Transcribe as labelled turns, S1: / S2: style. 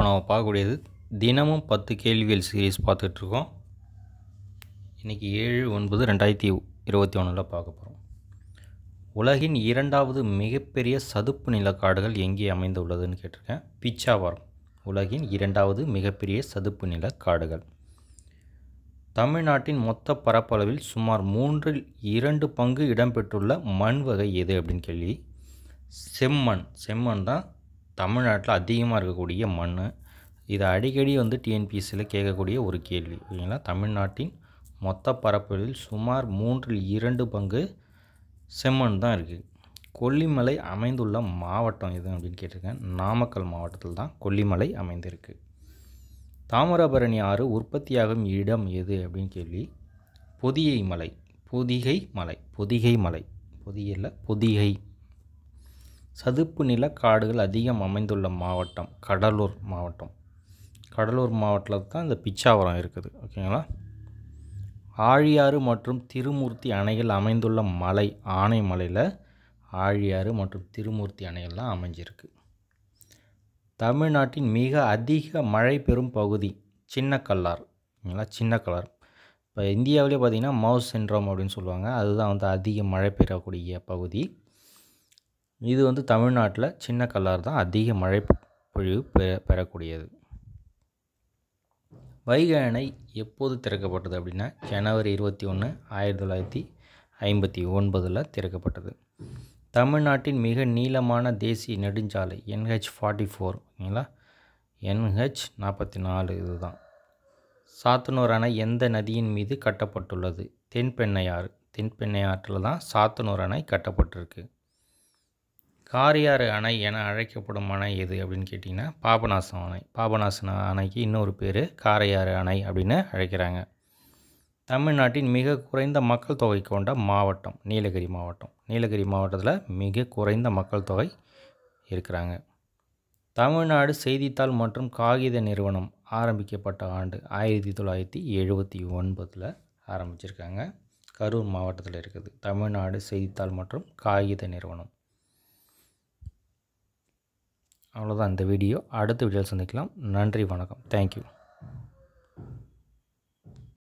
S1: இப்போ நம்ம பார்க்கக்கூடியது தினமும் பத்து கேள்விகள் சீரீஸ் பார்த்துட்ருக்கோம் இன்றைக்கி ஏழு ஒன்பது ரெண்டாயிரத்தி இருபத்தி ஒன்றில் பார்க்க போகிறோம் உலகின் இரண்டாவது மிகப்பெரிய சதுப்பு நிலக்காடுகள் எங்கே அமைந்துள்ளதுன்னு கேட்டிருக்கேன் பிச்சாவரம் உலகின் இரண்டாவது மிகப்பெரிய சதுப்பு நில காடுகள் தமிழ்நாட்டின் மொத்த பரப்பளவில் சுமார் மூன்றில் இரண்டு பங்கு இடம்பெற்றுள்ள மண் வகை எது அப்படின்னு கேள்வி செம்மண் செம்மண் தான் தமிழ்நாட்டில் அதிகமாக இருக்கக்கூடிய மண் இது அடிக்கடி வந்து டிஎன்பிஎஸ்சியில் கேட்கக்கூடிய ஒரு கேள்வி ஓகேங்களா தமிழ்நாட்டின் மொத்த பரப்பளவில் சுமார் மூன்றில் இரண்டு பங்கு செம்மண் தான் இருக்குது கொல்லிமலை அமைந்துள்ள மாவட்டம் எது அப்படின்னு கேட்டிருக்கேன் நாமக்கல் மாவட்டத்தில் தான் கொல்லிமலை அமைந்திருக்கு தாமிரபரணி ஆறு உற்பத்தியாகும் இடம் எது அப்படின்னு கேள்வி பொதிகை மலை பொதிகை மலை பொதிகை மலை பொதியில் பொதிகை சதுப்பு நில காடுகள் அதிகம் அமைந்துள்ள மாவட்டம் கடலூர் மாவட்டம் கடலூர் மாவட்டத்தில் தான் இந்த பிச்சாவரம் இருக்குது ஓகேங்களா ஆழியாறு மற்றும் திருமூர்த்தி அணைகள் அமைந்துள்ள மலை ஆனைமலையில் ஆழியாறு மற்றும் திருமூர்த்தி அணைகள்லாம் அமைஞ்சிருக்கு தமிழ்நாட்டின் மிக அதிக மழை பெறும் பகுதி சின்னக்கல்லார் ஓகேங்களா சின்னக்கல்லார் இப்போ இந்தியாவிலே பார்த்திங்கன்னா மவுஸ் சென்ட்ரோம் அப்படின்னு சொல்லுவாங்க அதுதான் வந்து அதிக மழை பெறக்கூடிய பகுதி இது வந்து தமிழ்நாட்டில் சின்ன கல்லார் தான் அதிக மழை பொழிவு பெற பெறக்கூடியது வைகை அணை எப்போது திறக்கப்பட்டது அப்படின்னா ஜனவரி இருபத்தி ஒன்று ஆயிரத்தி தொள்ளாயிரத்தி ஐம்பத்தி ஒன்பதில் திறக்கப்பட்டது தமிழ்நாட்டின் மிக நீளமான தேசிய நெடுஞ்சாலை என்ஹெச் ஃபார்ட்டி ஃபோர் ஓகேங்களா என்ஹெச் நாற்பத்தி நாலு இதுதான் சாத்தனூர் அணை எந்த நதியின் மீது கட்டப்பட்டுள்ளது தென்பெண்ணையாறு தென்பெண்ணை ஆற்றில் தான் சாத்தனூர் அணை கட்டப்பட்டிருக்கு காரியாறு அணை என அழைக்கப்படும் அணை எது அப்படின்னு கேட்டிங்கன்னா பாபநாசம் அணை பாபநாசன அணைக்கு இன்னொரு பேர் காரையாறு அணை அப்படின்னு அழைக்கிறாங்க தமிழ்நாட்டின் மிக குறைந்த மக்கள் தொகை கொண்ட மாவட்டம் நீலகிரி மாவட்டம் நீலகிரி மாவட்டத்தில் மிக குறைந்த மக்கள் தொகை இருக்கிறாங்க தமிழ்நாடு செய்தித்தாள் மற்றும் காகித நிறுவனம் ஆரம்பிக்கப்பட்ட ஆண்டு ஆயிரத்தி தொள்ளாயிரத்தி எழுபத்தி ஒன்பதில் ஆரம்பிச்சிருக்காங்க கரூர் மாவட்டத்தில் இருக்குது தமிழ்நாடு செய்தித்தாள் மற்றும் காகித நிறுவனம் அவ்வளோதான் இந்த வீடியோ அடுத்த வீடியோவில் சந்திக்கலாம் நன்றி வணக்கம் தேங்க்யூ